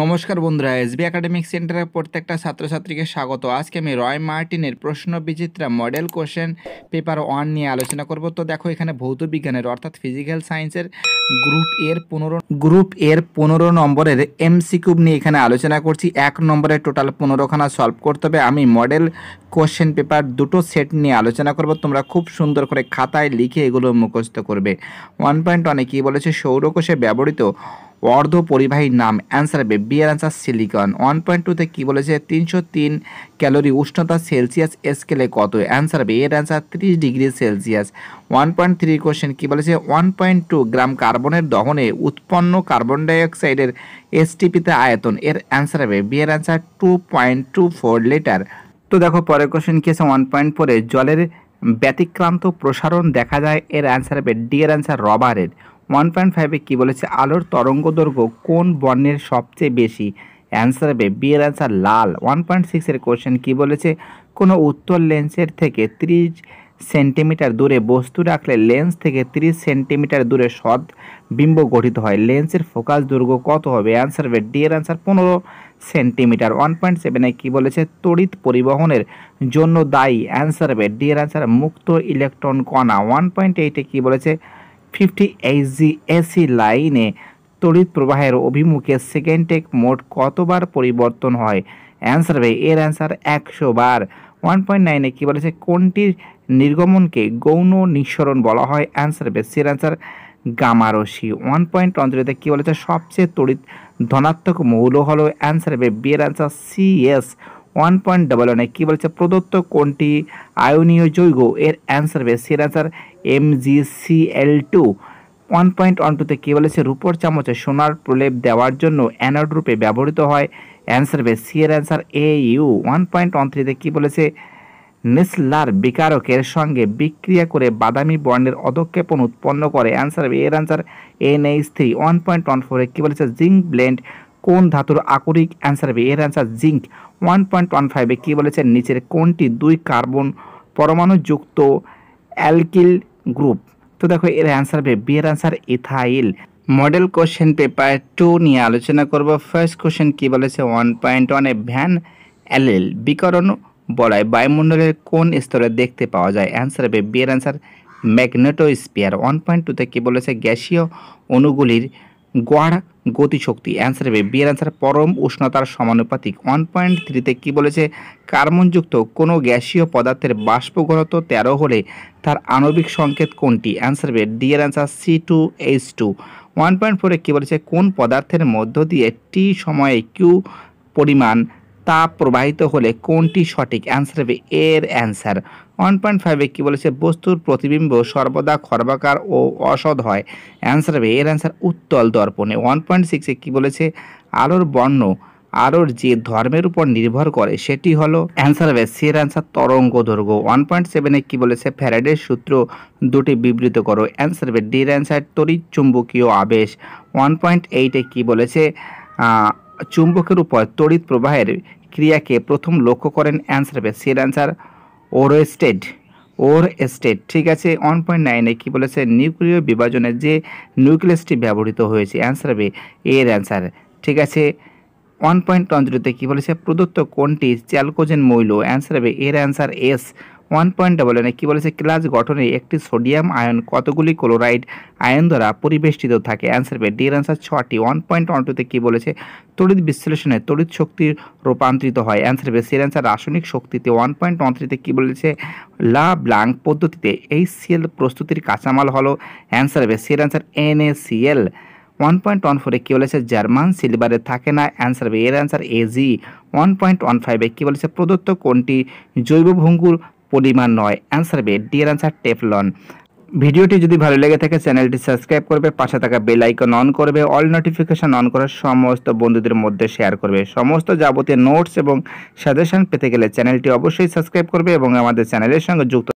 নমস্কার বন্ধুরা SB academic সেন্টারের প্রত্যেকটা ছাত্রছাত্রীকে স্বাগত আজকে আমি রয় মার্টিনের প্রশ্ন বিচিত্রা মডেল কোশ্চেন পেপার ওয়ান নিয়ে আলোচনা করব তো দেখো এখানে ভৌত বিজ্ঞানের অর্থাৎ ফিজিক্যাল সায়েন্সের গ্রুপ এর পনেরো গ্রুপ এর পনেরো নম্বরের কিউব নিয়ে এখানে আলোচনা করছি এক নম্বরে টোটাল পনেরোখানা সলভ করতে হবে আমি মডেল কোশ্চেন পেপার দুটো সেট নিয়ে আলোচনা করব তোমরা খুব সুন্দর করে খাতায় লিখে এগুলো মুখস্থ করবে ওয়ান পয়েন্ট অনেকেই বলেছে সৌরকোষে ব্যবহৃত অর্ধ পরিবাহীর নাম অ্যান্সার হবে বিয়ের অ্যান্সার সিলিকন ওয়ান পয়েন্ট টুতে কী বলেছে তিনশো তিন ক্যালোরি উষ্ণতা সেলসিয়াস স্কেলে কত অ্যান্সার হবে এর অ্যান্সার ত্রিশ degree Celsius one point three question কী বলেছে ওয়ান পয়েন্ট টু গ্রাম কার্বনের দহনে উৎপন্ন কার্বন ডাইঅক্সাইডের এসটিপিতে আয়তন এর অ্যান্সার হবে বিয়ের answer two point two four litre তো দেখো পরের কোশ্চেন কি আছে ওয়ান পয়েন্ট ফোরে জলের ব্যতিক্রান্ত প্রসারণ দেখা যায় এর অ্যান্সার হবে ডি এর অ্যান্সার রবারের ওয়ান পয়েন্ট ফাইভে কী বলেছে আলোর তরঙ্গ দৈর্ঘ্য কোন বর্ণের সবচেয়ে বেশি অ্যান্সার হবে বিয়ের অ্যান্সার লাল ওয়ান পয়েন্ট সিক্সের কোয়েশ্চেন কী বলেছে কোনো উত্তর লেন্সের থেকে ত্রিশ সেন্টিমিটার দূরে বস্তু রাখলে লেন্স থেকে ত্রিশ সেন্টিমিটার দূরে সৎ বিম্ব গঠিত হয় লেন্সের ফোকাস দৈর্ঘ্য কত হবে অ্যান্সার হবে ডি এর অ্যান্সার পনেরো সেন্টিমিটার ওয়ান পয়েন্ট সেভেনে কী বলেছে তড়িৎ পরিবহনের জন্য দায়ী অ্যান্সার হবে ডি এর অ্যান্সার মুক্ত ইলেকট্রন কণা ওয়ান পয়েন্ট এইটে কী বলেছে ফিফটি এইচজি এসি লাইনে তড়িৎ প্রবাহের অভিমুখে সেকেন্ডে মোট কতবার পরিবর্তন হয় অ্যান্সার ভাই এর অ্যান্সার একশো বার ওয়ান পয়েন্ট নাইনে কী বলেছে কোনটির নির্গমনকে গৌণ নিঃসরণ বলা হয় অ্যান্সার হবে সির অ্যান্সার গামারসি ওয়ান পয়েন্ট অঞ্চলিতে কী বলেছে সবচেয়ে তড়িৎ ধনাত্মক মৌল হলো অ্যান্সার হবে বিয়ের answer CS one point double ওয়ানে কী বলেছে প্রদত্ত কোনটি আয়নীয় যৌগ এর অ্যান্সার হবে সের answer M G C L two one point one টুতে কী বলেছে রূপর চামচে সোনার প্রলেপ দেওয়ার জন্য অ্যানড রূপে ব্যবহৃত হয় অ্যান্সার হবে সি এর answer A U one point one থ্রিতে কী বলেছে নেসলার বিকারকের সঙ্গে বিক্রিয়া করে বাদামি বর্ণের অধক্ষেপণ উৎপন্ন করে অ্যান্সার এর answer N H three one point one ফোরে কী বলেছে জিঙ্ক ব্লেন্ড কোন ধাতুর আকরিক অ্যান্সার হবে এর answer zinc one point one ফাইভে কী বলেছে নিচের কোনটি দুই কার্বন পরমাণুযুক্ত অ্যালকিল গ্রুপ তো দেখো এর অ্যান্সার হবে বি এর answer ethyl model question paper two নিয়ে আলোচনা করব ফার্স্ট কোশ্চেন কী বলেছে ওয়ান পয়েন্ট ওয়ানে ভ্যান অ্যালেল বিকরণ বলায় বায়ুমণ্ডলের কোন স্তরে দেখতে পাওয়া যায় অ্যান্সার হবে বি এর অ্যান্সার স্পিয়ার ওয়ান পয়েন্ট টুতে কী বলেছে গ্যাসীয় অণুগুলির গড় গতিশক্তি অ্যান্সার হবে বিয়ের অ্যান্সার পরম উষ্ণতার সমানুপাতিক ওয়ান পয়েন্ট থ্রিতে কী বলেছে কার্বনযুক্ত কোনো গ্যাসীয় পদার্থের বাষ্প ঘনত্ব তেরো হলে তার আণবিক সংকেত কোনটি অ্যান্সার হবে ডি এর answer C two H two one point ফোরে কী বলেছে কোন পদার্থের মধ্য দিয়ে টি সময়ে কিউ পরিমাণ তাপ প্রবাহিত হলে কোনটি সঠিক অ্যান্সার হবে এর অ্যান্সার ওয়ান পয়েন্ট ফাইভে কী বলেছে বস্তুর প্রতিবিম্ব সর্বদা খর্বাকার ও অসদ হয় অ্যান্সার হবে এর অ্যান্সার উত্তল দর্পণে ওয়ান পয়েন্ট সিক্সে কী বলেছে আলোর বর্ণ আলোর যে ধর্মের উপর নির্ভর করে সেটি হলো অ্যান্সার হবে সের অ্যান্সার তরঙ্গ দৈর্ঘ্য ওয়ান পয়েন্ট সেভেনে কী বলেছে ফ্যারাডের সূত্র দুটি বিবৃত করো অ্যান্সার হবে ডির অ্যান্সার তড়িৎ চুম্বকীয় আবেশ ওয়ান পয়েন্ট এইটে কী বলেছে চুম্বকের উপর তড়িৎ প্রবাহের ক্রিয়াকে প্রথম লক্ষ্য করেন অ্যান্সার হবে সির অ্যান্সার ওরোস্টেড ওর স্টেট ঠিক আছে ওয়ান পয়েন্ট নাইনে কী বলেছে নিউক্লিয় বিভাজনের যে নিউক্লিয়াসটি ব্যবহৃত হয়েছে অ্যান্সার হবে এর অ্যান্সার ঠিক আছে ওয়ান পয়েন্ট তন্ত্রতে কী বলেছে প্রদত্ত কোনটি চ্যালকোজেন মৌল অ্যান্সার হবে এর answer S one point double এনে কী বলেছে ক্লাস গঠনে একটি সোডিয়াম আয়ন কতগুলি ক্লোরাইড আয়ন দ্বারা পরিবেষ্টিত থাকে অ্যান্সার পেয়ে ডির অ্যান্সার ছটি ওয়ান পয়েন্ট ওয়ান টুতে কী বলেছে তড়িৎ বিশ্লেষণে তড়িৎ শক্তি রূপান্তরিত হয় অ্যান্সার পেয়ে সির অ্যান্সার রাসায়নিক শক্তিতে ওয়ান পয়েন্ট ওয়ান থ্রিতে কী বলেছে লা ব্লাঙ্ক পদ্ধতিতে এই সিএল প্রস্তুতির কাঁচামাল হলো অ্যান্সার পেয়ে সির answer N A CL one point one ফোরে কী বলেছে জার্মান সিলভারে থাকে না অ্যান্সার এর answer AG one point one ফাইভে কী বলেছে প্রদত্ত কোনটি জৈব ভঙ্গুর পলিমার নয় অ্যান্সার বে ডি এর অ্যান্সার টেফলন ভিডিওটি যদি ভালো লেগে থাকে চ্যানেলটি সাবস্ক্রাইব করবে পাশে থাকা বেল আইকন অন করবে অল নোটিফিকেশন অন করার সমস্ত বন্ধুদের মধ্যে শেয়ার করবে সমস্ত যাবতীয় নোটস এবং সাজেশন পেতে গেলে চ্যানেলটি অবশ্যই সাবস্ক্রাইব করবে এবং আমাদের চ্যানেলের সঙ্গে যুক্ত